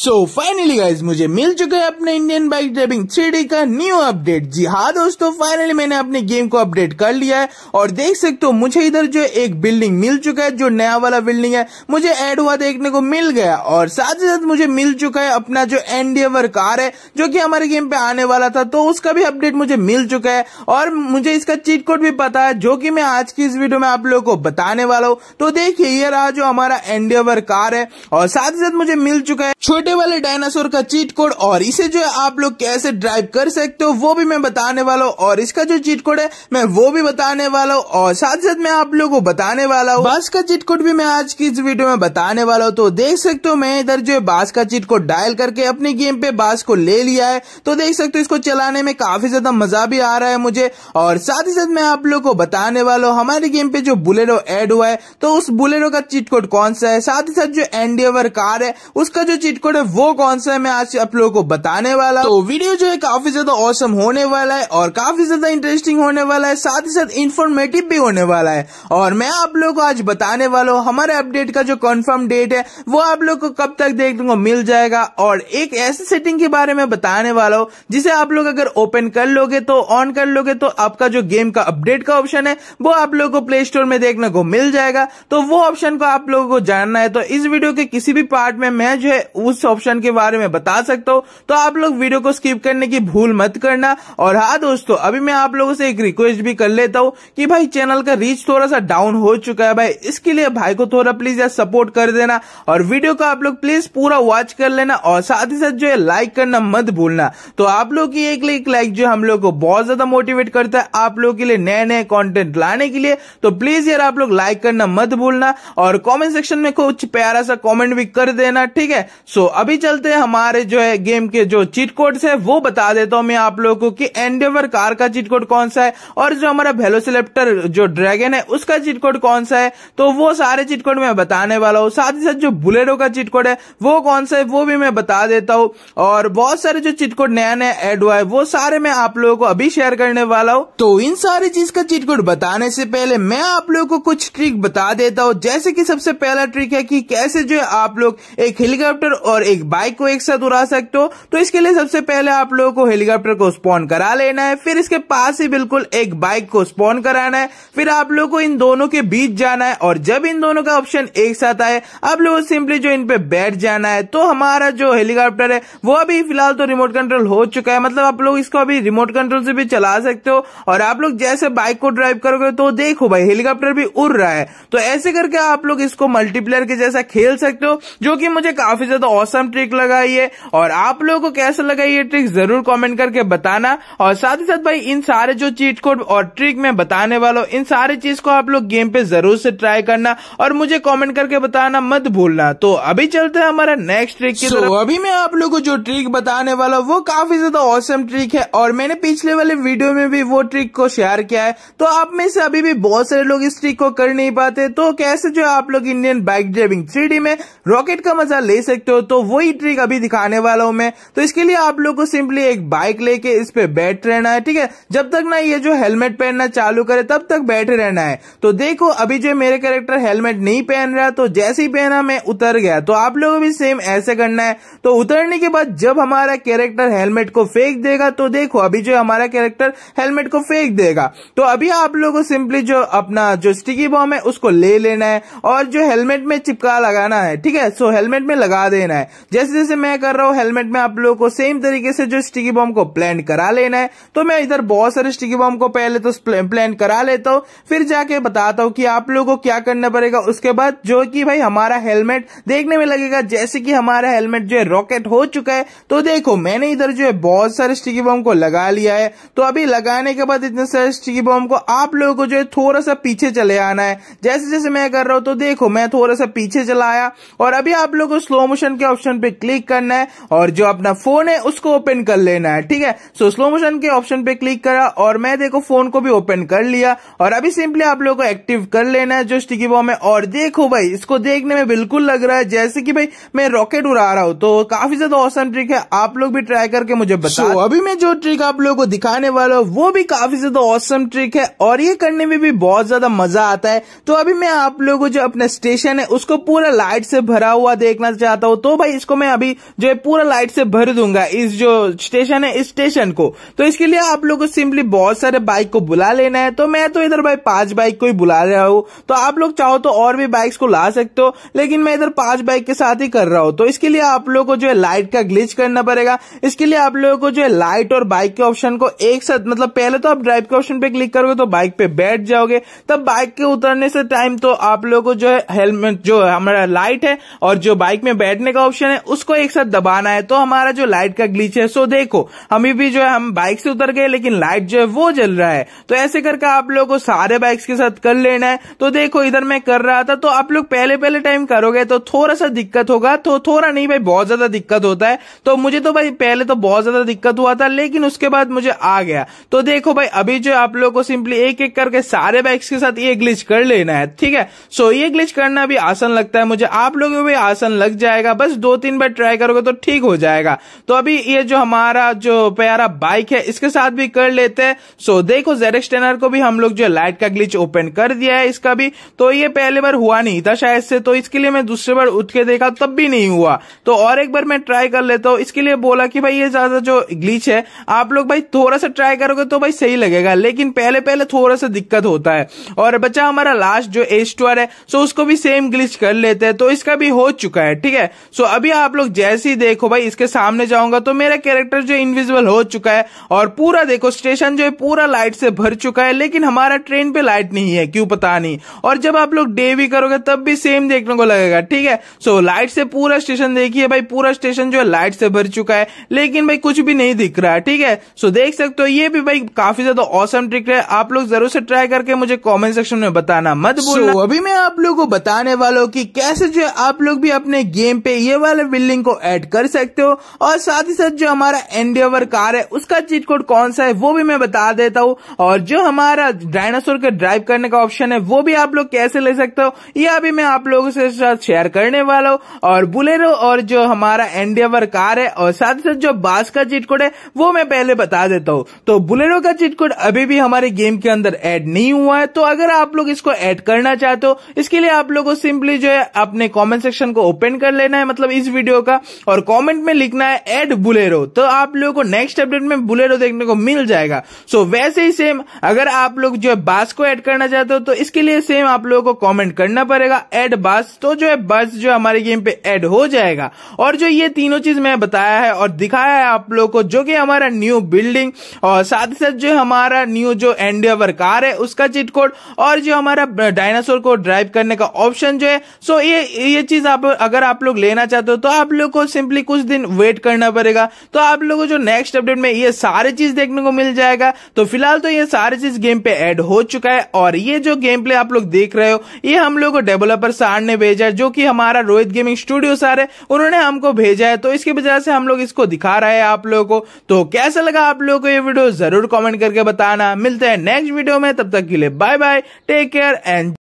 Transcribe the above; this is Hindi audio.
सो फाइनली गाइज मुझे मिल चुका है अपने इंडियन बाइक ड्राइविंग थ्री का न्यू अपडेट जी हाँ दोस्तों फाइनली मैंने अपने गेम को अपडेट कर लिया है और देख सकते हो मुझे इधर जो एक बिल्डिंग मिल चुका है जो नया वाला बिल्डिंग है मुझे ऐड हुआ देखने को मिल गया और साथ ही साथ मुझे मिल चुका है अपना जो एनडीएवर कार है जो की हमारे गेम पे आने वाला था तो उसका भी अपडेट मुझे मिल चुका है और मुझे इसका चीट कोड भी पता है जो की मैं आज की इस वीडियो में आप लोगों को बताने वाला हूँ तो देखिये ये रहा जो हमारा एनडीएवर कार है और साथ ही साथ मुझे मिल चुका है छोटे वाले डायनासोर का चीट कोड और इसे जो है आप लोग कैसे ड्राइव कर सकते हो वो भी मैं बताने वाला हूँ और इसका जो चीट कोड है मैं वो भी बताने वाला हूँ और साथ साथ मैं आप लोगों को बताने वाला हूँ बास का चीट कोड भी मैं आज की इस वीडियो में बताने वाला हूँ तो देख सकते हो मैं इधर जो है बास का चीट कोड डायल करके अपने गेम पे बास को ले लिया है तो देख सकते हो इसको चलाने में काफी ज्यादा मजा भी आ रहा है मुझे और साथ ही साथ मैं आप लोग को बताने वाला हूँ हमारे गेम पे जो बुलेरो एड हुआ है तो उस बुलेरो का चीट कोड कौन सा है साथ ही साथ जो एनडीओवर कार है उसका जो चीट कोड है वो कौन सा है मैं आज आप लोगों को बताने वाला तो वीडियो जो है काफी ज्यादा ऑसम होने वाला है और काफी ज्यादा इंटरेस्टिंग होने वाला है साथ ही साथ इन्फॉर्मेटिव भी होने वाला है और मैं आप लोगों को आज बताने वाला हूँ हमारे अपडेट का जो कन्फर्म डेट है वो आप लोग को कब तक देखने को मिल जाएगा और एक ऐसी सेटिंग के बारे में बताने वाला हूँ जिसे आप लोग अगर ओपन कर लोगे तो ऑन कर लोगे तो आपका जो गेम का अपडेट का ऑप्शन है वो आप लोग को प्ले स्टोर में देखने को मिल जाएगा तो वो ऑप्शन को आप लोगों को जानना है तो इस वीडियो के किसी भी पार्ट में मैं जो है उस ऑप्शन के बारे में बता सकता हूँ तो आप लोग वीडियो को स्किप करने की भूल मत करना और हाँ दोस्तों अभी मैं आप लोगों से एक रिक्वेस्ट भी कर लेता हूँ कि भाई चैनल का रीच थोड़ा सा डाउन हो चुका है भाई इसके लिए भाई को थोड़ा प्लीज यार सपोर्ट कर देना और वीडियो को आप लोग प्लीज पूरा वॉच कर लेना और साथ ही साथ जो है लाइक करना मत भूलना तो आप लोग की एक लाइक लाइक जो हम लोग को बहुत ज्यादा मोटिवेट करता है आप लोगों के लिए नए नए कॉन्टेंट लाने के लिए तो प्लीज यार आप लोग लाइक करना मत भूलना और कॉमेंट सेक्शन में कुछ प्यारा सा कॉमेंट भी कर देना ठीक है सो दोस्तों अभी चलते हैं हमारे जो है गेम के जो चीट कोड्स है वो बता देता हूं मैं आप लोगों को कि एंडेवर कार का चीट कोड कौन सा है और जो हमारा वेलोसिलेप्टर जो ड्रैगन है उसका चीट कोड कौन सा है तो वो सारे चीट कोड मैं बताने वाला हूँ साथ ही साथ जो बुलेटो का चीट कोड है वो कौन सा है वो भी मैं बता देता हूँ और बहुत सारे जो चीट कोड नया नया एड हुआ है वो सारे मैं आप लोगों को अभी शेयर करने वाला हूँ तो इन सारी चीज का चीट कोड बताने से पहले मैं आप लोगों को कुछ ट्रिक बता देता हूँ जैसे की सबसे पहला ट्रिक है की कैसे जो है आप लोग एक हेलीकॉप्टर और एक बाइक को एक साथ उड़ा सकते हो तो इसके लिए सबसे पहले आप लोगों को हेलीकॉप्टर को स्पॉन करा लेना है फिर इसके पास ही बिल्कुल एक बाइक को स्पॉन कराना है फिर आप लोग को इन दोनों के बीच जाना है और जब इन दोनों का ऑप्शन एक साथ आए आप लोग सिंपली जो इन पे बैठ जाना है तो हमारा जो हेलीकॉप्टर है वो अभी फिलहाल तो रिमोट कंट्रोल हो चुका है मतलब आप लोग इसको अभी रिमोट कंट्रोल से भी चला सकते हो और आप लोग जैसे बाइक को ड्राइव करोगे तो देखो भाई हेलीकॉप्टर भी उड़ रहा है तो ऐसे करके आप लोग इसको मल्टीप्लेयर के जैसा खेल सकते हो जो कि मुझे काफी ज्यादा ऑसम ट्रिक लगाई है और आप लोगों को कैसा लगा ये ट्रिक जरूर कमेंट करके बताना और साथ ही साथ भाई इन सारे जो चीट कोड और ट्रिक मैं बताने वाला हूँ इन सारी चीज को आप लोग गेम पे जरूर से ट्राई करना और मुझे कॉमेंट करके बताना मत भूलना तो अभी चलते हैं हमारा नेक्स्ट ट्रिक की so, तरफ अभी मैं आप लोगों को जो ट्रिक बताने वाला वो काफी ज्यादा ऑसम ट्रिक है और मैंने पिछले वाले वीडियो में भी वो ट्रिक को शेयर किया है तो आप में से अभी भी बहुत सारे लोग इस ट्रिक को कर नहीं पाते तो कैसे जो आप लोग इंडियन बाइक ड्राइविंग थ्री में रॉकेट का मजा ले सकते हो तो वही ट्रिक अभी दिखाने वाला हूं मैं तो इसके लिए आप लोग को सिंपली एक बाइक लेके इस पे बैठ रहना है ठीक है जब तक ना ये जो हेलमेट पहनना चालू करे तब तक बैठे रहना है तो देखो अभी जो मेरे कैरेक्टर हेलमेट नहीं पहन रहा तो जैसे ही पहना मैं उतर गया तो आप लोगों भी सेम ऐसे करना है तो उतरने के बाद जब हमारा कैरेक्टर हेलमेट को फेंक देगा तो देखो अभी जो हमारा कैरेक्टर हेलमेट को फेंक देगा तो अभी आप लोगों को सिंपली जो अपना जो स्टिकी बॉम है उसको ले लेना है और जो हेलमेट में चिपका लगाना है ठीक है सो हेलमेट में लगा देना है है जैसे जैसे मैं कर रहा हूँ हेलमेट में आप लोगों को सेम तरीके से जो स्टिकी बॉम्ब को प्लान करा लेना है तो मैं इधर बहुत सारे स्टिकी बॉम्ब को पहले तो प्लान करा लेता हूँ फिर जाके बताता हूँ कि आप लोगों को क्या करना पड़ेगा उसके बाद जो कि भाई हमारा हेलमेट देखने में लगेगा जैसे कि हमारा हेलमेट जो है रॉकेट हो चुका है तो देखो मैंने इधर जो है बहुत सारे स्टिकी बॉम्ब को लगा लिया है तो अभी लगाने के बाद इतने सारे स्टिकी बॉम्ब को आप लोगों को जो है थोड़ा सा पीछे चले आना है जैसे जैसे मैं कर रहा हूँ तो देखो मैं थोड़ा सा पीछे चलाया और अभी आप लोगों को स्लो मोशन के ऑप्शन पे क्लिक करना है और जो अपना फोन है उसको ओपन कर लेना है ठीक है सो स्लो मोशन के ऑप्शन पे क्लिक करा और मैं देखो फोन को भी ओपन कर लिया और अभी सिंपली आप लोगों को एक्टिव कर लेना है जो स्टिकी बॉम है और देखो भाई इसको देखने में बिल्कुल लग रहा है जैसे कि भाई मैं रॉकेट उड़ा रहा हूँ तो काफी ज्यादा औसम ट्रिक है आप लोग भी ट्राई करके मुझे बताओ so, अभी मैं जो ट्रिक आप लोगों को दिखाने वाला हूँ वो भी काफी ज्यादा औसम ट्रिक है और ये करने में भी बहुत ज्यादा मजा आता है तो अभी मैं आप लोगों को जो अपना स्टेशन है उसको पूरा लाइट से भरा हुआ देखना चाहता हूँ तो भाई इसको मैं अभी जो है पूरा लाइट से भर दूंगा इस जो स्टेशन है इस स्टेशन को तो इसके लिए आप लोग को सिंपली बहुत सारे बाइक को बुला लेना है तो मैं तो इधर भाई पांच बाइक को ही बुला रहा हूँ तो आप लोग चाहो तो और भी बाइक्स को ला सकते हो लेकिन मैं इधर पांच बाइक के साथ ही कर रहा हूँ तो इसके लिए आप लोग को जो है लाइट का ग्लिच करना पड़ेगा इसके लिए आप लोगों को जो है लाइट और बाइक के ऑप्शन को एक साथ मतलब पहले तो आप ड्राइव के ऑप्शन पे क्लिक करोगे तो बाइक पे बैठ जाओगे तब बाइक के उतरने से टाइम तो आप लोगों को जो है हेलमेट जो है हमारा लाइट है और जो बाइक में बैठने का का ऑप्शन है उसको एक साथ दबाना है तो हमारा जो लाइट का ग्लीच है सो देखो हमें भी जो है हम बाइक से उतर गए लेकिन लाइट जो है वो जल रहा है तो ऐसे करके आप लोगों को सारे बाइक्स के साथ कर लेना है तो देखो इधर मैं कर रहा था तो आप लोग पहले पहले टाइम करोगे तो थोड़ा सा दिक्कत होगा तो थोड़ा नहीं भाई बहुत ज्यादा दिक्कत होता है तो मुझे तो भाई पहले तो बहुत ज्यादा दिक्कत हुआ था लेकिन उसके बाद मुझे आ गया तो देखो भाई अभी जो आप लोगों को सिंपली एक एक करके सारे बाइक्स के साथ ये ग्लिच कर लेना है ठीक है सो ये ग्लिच करना भी आसान लगता है मुझे आप लोगों को भी आसान लग जाएगा बस बस दो तीन बार ट्राई करोगे तो ठीक हो जाएगा तो अभी ये जो हमारा जो प्यारा बाइक है इसके साथ भी कर लेते हैं सो देखो जेरेक्स टेनर को भी हम लोग जो लाइट का ग्लिच ओपन कर दिया है इसका भी तो ये पहले बार हुआ नहीं था शायद से तो इसके लिए मैं दूसरे बार उठ के देखा तब भी नहीं हुआ तो और एक बार मैं ट्राई कर लेता हूँ इसके लिए बोला कि भाई ये ज्यादा जो ग्लिच है आप लोग भाई थोड़ा सा ट्राई करोगे तो भाई सही लगेगा लेकिन पहले पहले थोड़ा सा दिक्कत होता है और बच्चा हमारा लास्ट जो एस्टोर है सो उसको भी सेम ग्लिच कर लेते हैं तो इसका भी हो चुका है ठीक है सो सो अभी आप लोग जैसे ही देखो भाई इसके सामने जाऊंगा तो मेरा कैरेक्टर जो इनविजिबल हो चुका है और पूरा देखो स्टेशन जो है पूरा लाइट से भर चुका है लेकिन हमारा ट्रेन पे लाइट नहीं है क्यों पता नहीं और जब आप लोग डे भी करोगे तब भी सेम देखने को लगेगा ठीक है सो लाइट से पूरा स्टेशन देखिए भाई पूरा स्टेशन जो है लाइट से भर चुका है लेकिन भाई कुछ भी नहीं दिख रहा है ठीक है सो देख सकते हो ये भी भाई काफी ज्यादा औसम ट्रिक है आप लोग जरूर से ट्राई करके मुझे कॉमेंट सेक्शन में बताना मत बोलो अभी मैं आप लोगों को बताने वालों की कैसे जो आप लोग भी अपने गेम पे ये ये वाले बिल्डिंग को ऐड कर सकते हो और साथ ही साथ जो हमारा एनडीओवर कार है उसका चीट कोड कौन सा है वो भी मैं बता देता हूँ और जो हमारा डायनासोर के ड्राइव करने का ऑप्शन है वो भी आप लोग कैसे ले सकते हो ये अभी मैं आप लोगों से साथ शेयर करने वाला हूँ और बुलेरो और जो हमारा एंडेवर कार है और साथ ही साथ जो बास का चीट कोड है वो मैं पहले बता देता हूँ तो बुलेरो का चीट कोड अभी भी हमारे गेम के अंदर एड नहीं हुआ है तो अगर आप लोग इसको एड करना चाहते हो इसके लिए आप लोगों को सिंपली जो है अपने कॉमेंट सेक्शन को ओपन कर लेना है मतलब मतलब इस वीडियो का और कमेंट में लिखना है एड बुलेरो तो आप लोगों को नेक्स्ट अपडेट में बुलेरो देखने को मिल जाएगा सो so, वैसे ही सेम अगर आप लोग जो है बास को एड करना चाहते हो तो इसके लिए सेम आप लोगों को कॉमेंट करना पड़ेगा एड बास तो जो है बस जो हमारे गेम पे एड हो जाएगा और जो ये तीनों चीज मैं बताया है और दिखाया है आप लोग को जो कि हमारा न्यू बिल्डिंग और साथ ही साथ जो हमारा न्यू जो एंडियावर कार है उसका चिट कोड और जो हमारा डायनासोर को ड्राइव करने का ऑप्शन जो है सो ये ये चीज आप अगर आप लोग लेना चाहते हो तो आप लोग को सिंपली कुछ दिन वेट करना पड़ेगा तो आप लोग को जो नेक्स्ट अपडेट में ये सारी चीज देखने को मिल जाएगा तो फिलहाल तो ये सारी चीज गेम पे एड हो चुका है और ये जो गेम प्ले आप लोग देख रहे हो ये हम लोग को डेवलपर सार ने भेजा है जो कि हमारा रोहित गेमिंग स्टूडियो सार है उन्होंने हमको भेजा है तो इसकी वजह से हम लोग इसको दिखा रहे हैं आप लोगों को तो कैसा लगा आप लोगों को ये वीडियो जरूर कमेंट करके बताना मिलते हैं नेक्स्ट वीडियो में तब तक के लिए bye bye take care and